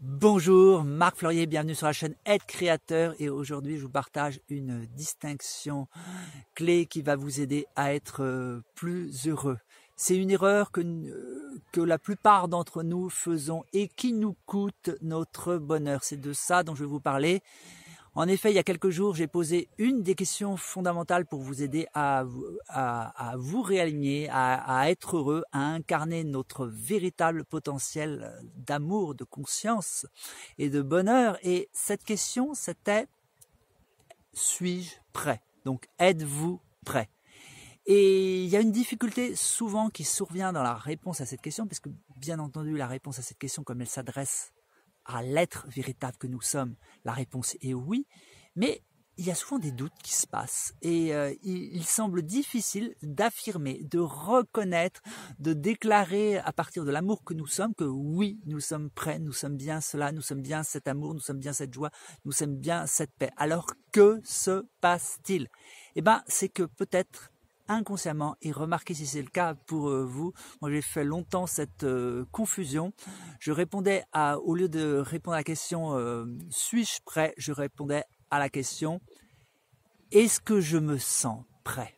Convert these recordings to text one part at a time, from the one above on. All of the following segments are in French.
Bonjour, Marc Florier, bienvenue sur la chaîne Aide créateur et aujourd'hui je vous partage une distinction clé qui va vous aider à être euh, plus heureux. C'est une erreur que, euh, que la plupart d'entre nous faisons et qui nous coûte notre bonheur. C'est de ça dont je vais vous parler. En effet, il y a quelques jours, j'ai posé une des questions fondamentales pour vous aider à, vous réaligner, à, être heureux, à incarner notre véritable potentiel euh, d'amour, de conscience et de bonheur. Et cette question, c'était suis-je prêt Donc, êtes-vous prêt et il y a une difficulté souvent qui survient dans la réponse à cette question, que bien entendu la réponse à cette question, comme elle s'adresse à l'être véritable que nous sommes La réponse est oui, mais il y a souvent des doutes qui se passent et euh, il, il, semble difficile d'affirmer, de reconnaître, de déclarer à partir de l'amour que nous sommes que oui, nous sommes prêts, nous sommes bien cela, nous sommes bien cet amour, nous sommes bien cette joie, nous sommes bien cette paix. Alors que se passe-t-il Eh bien, c'est que peut-être inconsciemment et remarquez si c'est le cas pour euh, vous. Moi, j'ai fait longtemps cette euh, confusion. Je répondais à, au lieu de répondre à la question euh, suis-je prêt, je répondais à la question est-ce que je me sens prêt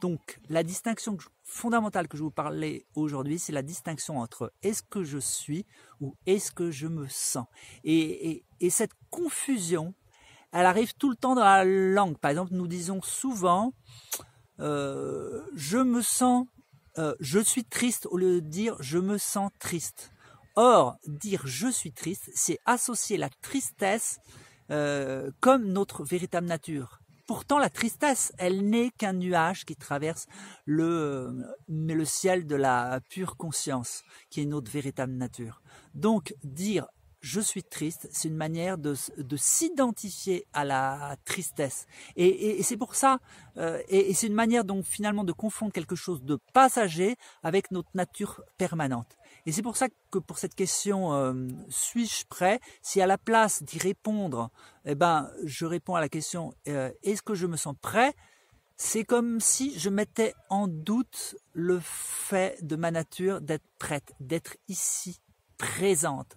Donc, la distinction fondamentale que je vous parlais aujourd'hui, c'est la distinction entre est-ce que je suis ou est-ce que je me sens. et cette confusion elle arrive tout le temps dans la langue. Par exemple, nous disons souvent euh, je me sens, euh, je suis triste au lieu de dire je me sens triste. Or, dire je suis triste, c'est associer la tristesse euh, comme notre véritable nature. Pourtant, la tristesse, elle n'est qu'un nuage qui traverse le, le ciel de la pure conscience, qui est notre véritable nature. Donc, dire je suis triste, c'est une manière de, de s'identifier à la tristesse. Et, c'est pour ça, euh, et, c'est une manière donc finalement de confondre quelque chose de passager avec notre nature permanente. Et c'est pour ça que pour cette question euh, suis-je prêt Si à la place d'y répondre, eh ben je réponds à la question euh, est-ce que je me sens prêt C'est comme si je mettais en doute le fait de ma nature d'être prête, d'être ici, présente,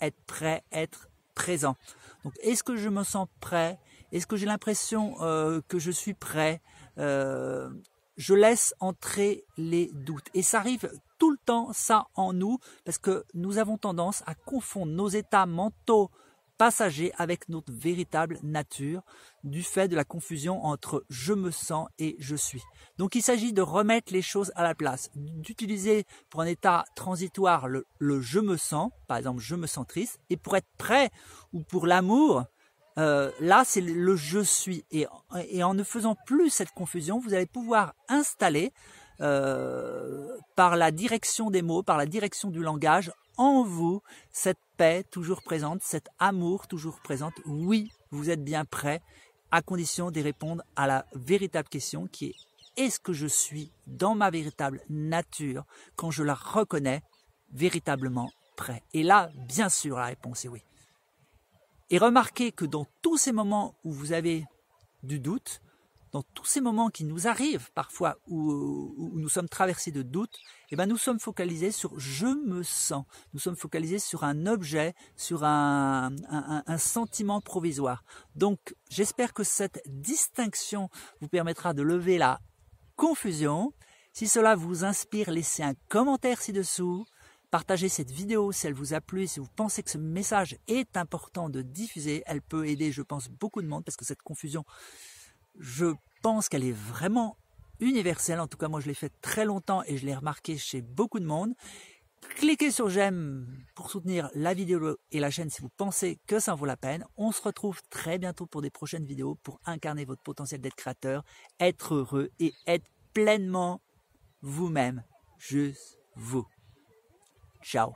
être prêt, être présent. Donc est-ce que je me sens prêt Est-ce que j'ai l'impression euh, que je suis prêt euh, Je laisse entrer les doutes. Et ça arrive tout le temps, ça en nous, parce que nous avons tendance à confondre nos états mentaux passager avec notre véritable nature du fait de la confusion entre je me sens et je suis. Donc il s'agit de remettre les choses à la place, d'utiliser pour un état transitoire le, je me sens, par exemple je me sens triste, et pour être prêt ou pour l'amour, euh, là c'est le je suis. Et, en ne faisant plus cette confusion, vous allez pouvoir installer euh, par la direction des mots, par la direction du langage, en vous cette paix toujours présente, cet amour toujours présente. Oui, vous êtes bien prêt, à condition de répondre à la véritable question qui est est-ce que je suis dans ma véritable nature quand je la reconnais véritablement prêt Et là, bien sûr, la réponse est oui. Et remarquez que dans tous ces moments où vous avez du doute, dans tous ces moments qui nous arrivent parfois euh, où, nous sommes traversés de doutes, eh ben nous sommes focalisés sur je me sens. Nous sommes focalisés sur un objet, sur un, un sentiment provisoire. Donc j'espère que cette distinction vous permettra de lever la confusion. Si cela vous inspire, laissez un commentaire ci-dessous. Partagez cette vidéo si elle vous a plu, si vous pensez que ce message est important de diffuser. Elle peut aider, je pense, beaucoup de monde parce que cette confusion je pense qu'elle est vraiment universelle. En tout cas, moi, je l'ai fait très longtemps et je l'ai remarqué chez beaucoup de monde. Cliquez sur j'aime pour soutenir la vidéo et la chaîne si vous pensez que ça en vaut la peine. On se retrouve très bientôt pour des prochaines vidéos pour incarner votre potentiel d'être créateur, être heureux et être pleinement vous-même, juste vous. Ciao